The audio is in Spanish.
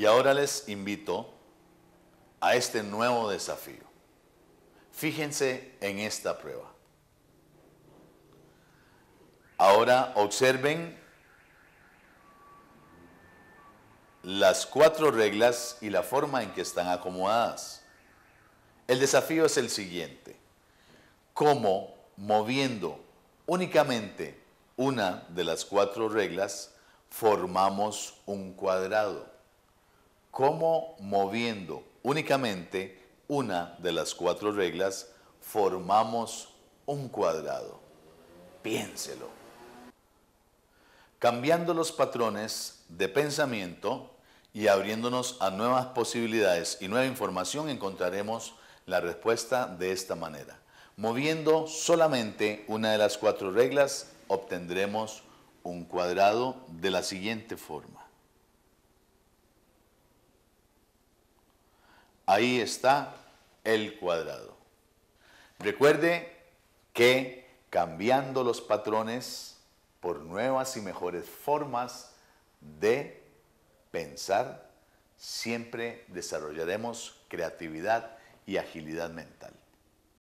Y ahora les invito a este nuevo desafío. Fíjense en esta prueba. Ahora observen las cuatro reglas y la forma en que están acomodadas. El desafío es el siguiente. ¿Cómo moviendo únicamente una de las cuatro reglas formamos un cuadrado? cómo moviendo únicamente una de las cuatro reglas formamos un cuadrado. Piénselo. Cambiando los patrones de pensamiento y abriéndonos a nuevas posibilidades y nueva información encontraremos la respuesta de esta manera. Moviendo solamente una de las cuatro reglas obtendremos un cuadrado de la siguiente forma. Ahí está el cuadrado. Recuerde que cambiando los patrones por nuevas y mejores formas de pensar, siempre desarrollaremos creatividad y agilidad mental.